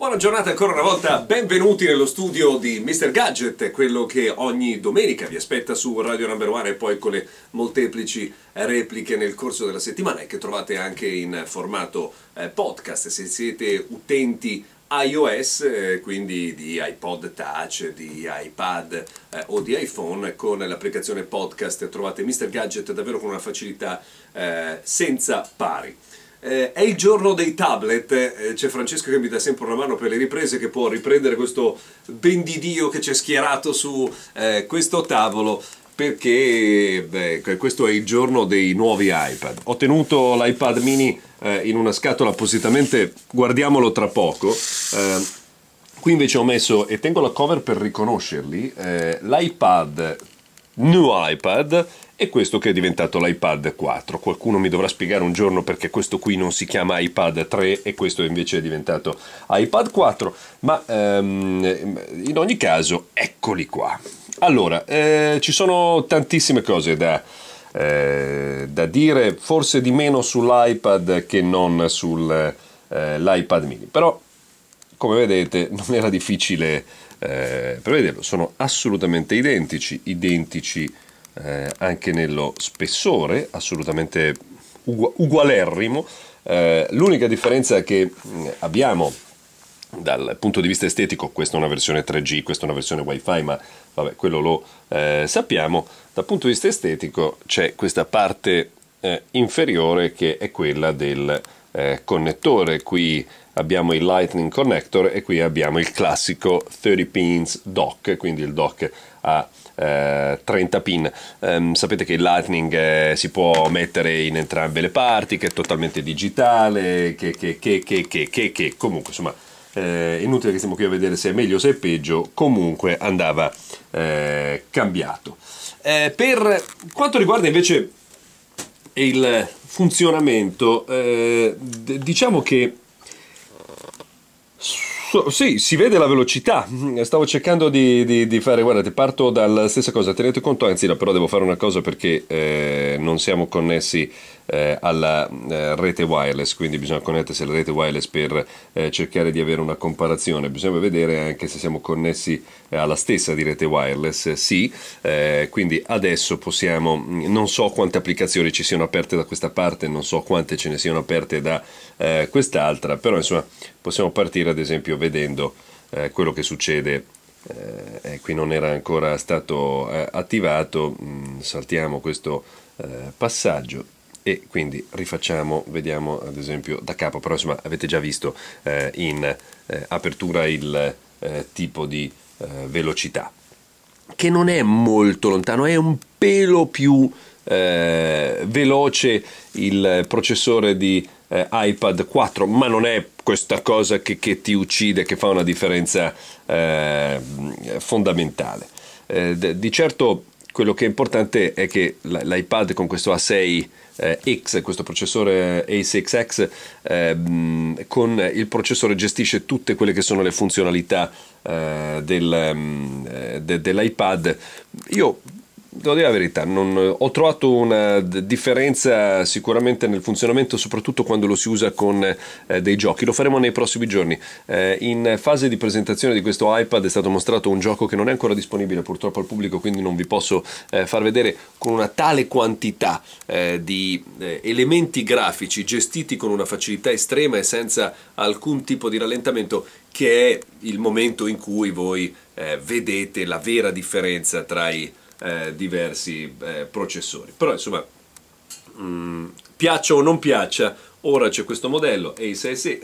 Buona giornata ancora una volta, benvenuti nello studio di Mr. Gadget, quello che ogni domenica vi aspetta su Radio Number One e poi con le molteplici repliche nel corso della settimana e che trovate anche in formato eh, podcast se siete utenti iOS, eh, quindi di iPod Touch, di iPad eh, o di iPhone, con l'applicazione podcast trovate Mr. Gadget davvero con una facilità eh, senza pari. Eh, è il giorno dei tablet, eh, c'è Francesco che mi dà sempre una mano per le riprese che può riprendere questo ben di Dio che c'è schierato su eh, questo tavolo perché beh, questo è il giorno dei nuovi iPad. Ho tenuto l'iPad mini eh, in una scatola appositamente, guardiamolo tra poco. Eh, qui invece ho messo, e tengo la cover per riconoscerli, eh, l'iPad new iPad e questo che è diventato l'iPad 4. Qualcuno mi dovrà spiegare un giorno perché questo qui non si chiama iPad 3 e questo invece è diventato iPad 4, ma ehm, in ogni caso eccoli qua. Allora, eh, ci sono tantissime cose da, eh, da, dire, forse di meno sull'iPad che non sull'iPad eh, mini, però come vedete non era difficile eh, prevederlo, sono assolutamente identici, identici eh, anche nello spessore, assolutamente ugu ugualerrimo. Eh, l'unica differenza che mm, abbiamo dal punto di vista estetico, questa è una versione 3G, questa è una versione WiFi, ma vabbè, quello lo eh, sappiamo, dal punto di vista estetico c'è questa parte eh, inferiore che è quella del eh, connettore qui abbiamo il Lightning Connector e qui abbiamo il classico 30 pins dock, quindi il dock a eh, 30 pin. Um, sapete che il Lightning eh, si può mettere in entrambe le parti, che è totalmente digitale, che, che, che, che, che, che, che. comunque insomma eh, inutile che stiamo qui a vedere se è meglio o se è peggio, comunque andava eh, cambiato. Eh, per quanto riguarda invece il funzionamento, eh, diciamo che So, sì, si vede la velocità. Stavo cercando di, di, di, fare, guardate, parto dalla stessa cosa. Tenete conto, anzi, no, però devo fare una cosa perché eh, non siamo connessi eh, alla eh, rete wireless, quindi bisogna connettersi alla rete wireless per eh, cercare di avere una comparazione. Bisogna vedere anche se siamo connessi alla stessa di rete wireless. Eh, sì, eh, quindi adesso possiamo. Non so quante applicazioni ci siano aperte da questa parte, non so quante ce ne siano aperte da quest'altra, però insomma Possiamo partire ad esempio vedendo eh, quello che succede, eh, qui non era ancora stato eh, attivato, mm, saltiamo questo eh, passaggio e quindi rifacciamo, vediamo ad esempio da capo, però insomma avete già visto eh, in eh, apertura il tipo di velocità che non è molto lontano, è un pelo più eh, veloce il processore di eh, iPad 4, ma non è questa cosa che, che ti uccide, che fa una differenza eh, fondamentale. Eh, di certo quello che è importante è che l'iPad con questo A6X, eh, questo processore A6X, ehm, con il processore gestisce tutte quelle che sono le funzionalità eh, del, mm, eh, de, dell'iPad. Io devo dire la verità, non, ho trovato una differenza sicuramente nel funzionamento, soprattutto quando lo si usa con eh, dei giochi. Lo faremo nei prossimi giorni. Eh, in fase di presentazione di questo iPad è stato mostrato un gioco che non è ancora disponibile purtroppo al pubblico, quindi non vi posso eh, far vedere con una tale quantità eh, di eh, elementi grafici gestiti con una facilità estrema e senza alcun tipo di rallentamento che è il momento in cui voi eh, vedete la vera differenza tra i eh, diversi eh, processori. Però insomma, mh, mm, piaccia o non piaccia, ora c'è questo modello A6,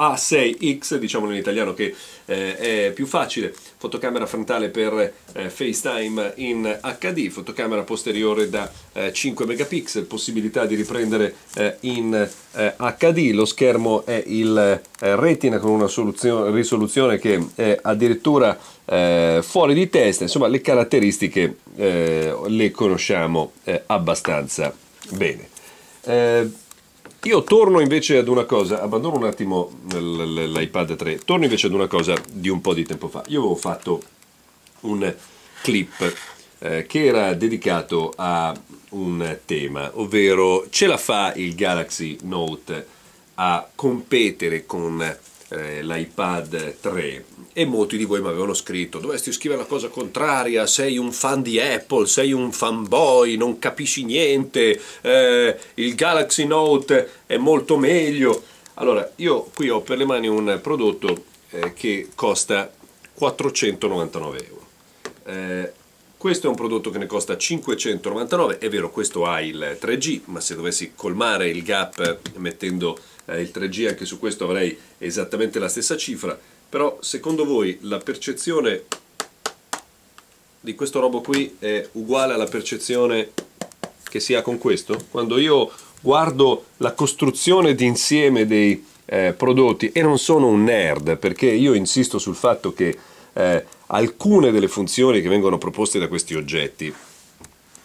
a6X, diciamolo in italiano che eh, è più facile, fotocamera frontale per eh, FaceTime in HD, fotocamera posteriore da eh, 5 megapixel, possibilità di riprendere eh, in HD, eh, lo schermo è il eh, Retina con una risoluzione che è addirittura fuori di testa, insomma le caratteristiche le conosciamo abbastanza bene. Io torno invece ad una cosa, abbandono un attimo l'iPad 3, torno invece ad una cosa di un po' di tempo fa. Io avevo fatto un clip eh, che era dedicato a un tema, ovvero ce la fa il Galaxy Note a competere con eh, l'iPad 3 e molti di voi mi avevano scritto dovresti scrivere la cosa contraria, sei un fan di Apple, sei un fanboy, non capisci niente, eh, il Galaxy Note è molto meglio. Allora, io qui ho per le mani un prodotto eh, che costa 499 euro. Eh, questo è un prodotto che ne costa 599, è vero questo ha il 3G, ma se dovessi colmare il gap eh, mettendo eh, il 3G anche su questo avrei esattamente la stessa cifra, però secondo voi la percezione di questo robo qui è uguale alla percezione che si ha con questo? Quando io guardo la costruzione d'insieme dei eh, prodotti e non sono un nerd perché io insisto sul fatto che eh, alcune delle funzioni che vengono proposte da questi oggetti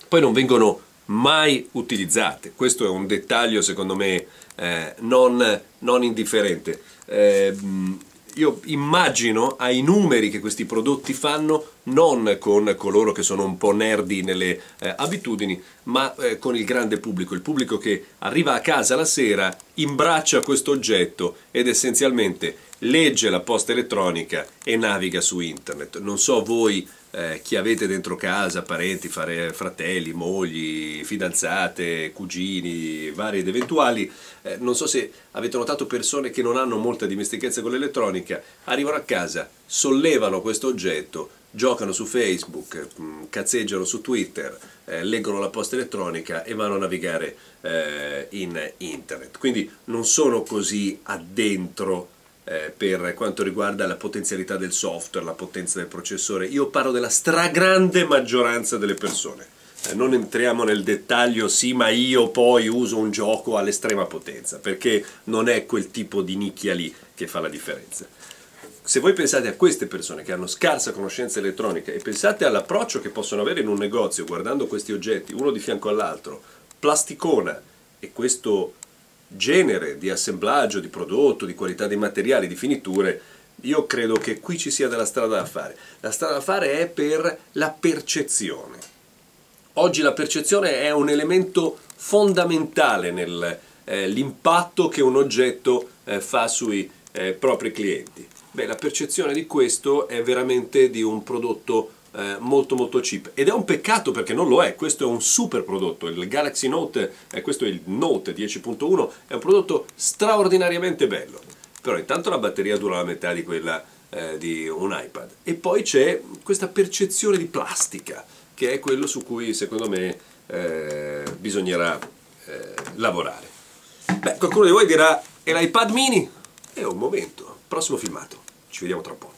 poi non vengono mai utilizzate. Questo è un dettaglio secondo me eh, non, non, indifferente. Eh, io immagino ai numeri che questi prodotti fanno non con coloro che sono un po' nerdi nelle eh, abitudini, ma eh, con il grande pubblico, il pubblico che arriva a casa la sera, imbraccia questo oggetto ed essenzialmente legge la posta elettronica e naviga su internet. Non so voi eh, chi avete dentro casa, parenti, fare, fratelli, mogli, fidanzate, cugini, vari ed eventuali, eh, non so se avete notato persone che non hanno molta dimestichezza con l'elettronica, arrivano a casa, sollevano questo oggetto, giocano su Facebook, mm, cazzeggiano su Twitter, eh, leggono la posta elettronica e vanno a navigare eh, in internet. Quindi non sono così addentro eh, per quanto riguarda la potenzialità del software, la potenza del processore. Io parlo della stragrande maggioranza delle persone. Eh, non entriamo nel dettaglio, sì, ma io poi uso un gioco all'estrema potenza, perché non è quel tipo di nicchia lì che fa la differenza se voi pensate a queste persone che hanno scarsa conoscenza elettronica e pensate all'approccio che possono avere in un negozio guardando questi oggetti uno di fianco all'altro, plasticona e questo genere di assemblaggio, di prodotto, di qualità dei materiali, di finiture, io credo che qui ci sia della strada da fare. La strada da fare è per la percezione. Oggi la percezione è un elemento fondamentale nell'impatto eh, che un oggetto eh, fa sui eh, propri clienti. Beh, la percezione di questo è veramente di un prodotto eh, molto molto cheap ed è un peccato perché non lo è, questo è un super prodotto, il Galaxy Note, eh, questo è il Note 10.1, è un prodotto straordinariamente bello, però intanto la batteria dura la metà di quella eh, di un iPad e poi c'è questa percezione di plastica che è quello su cui secondo me eh, bisognerà eh, lavorare. Beh, qualcuno di voi dirà, e l'iPad mini? È un momento, prossimo filmato, ci vediamo tra poco.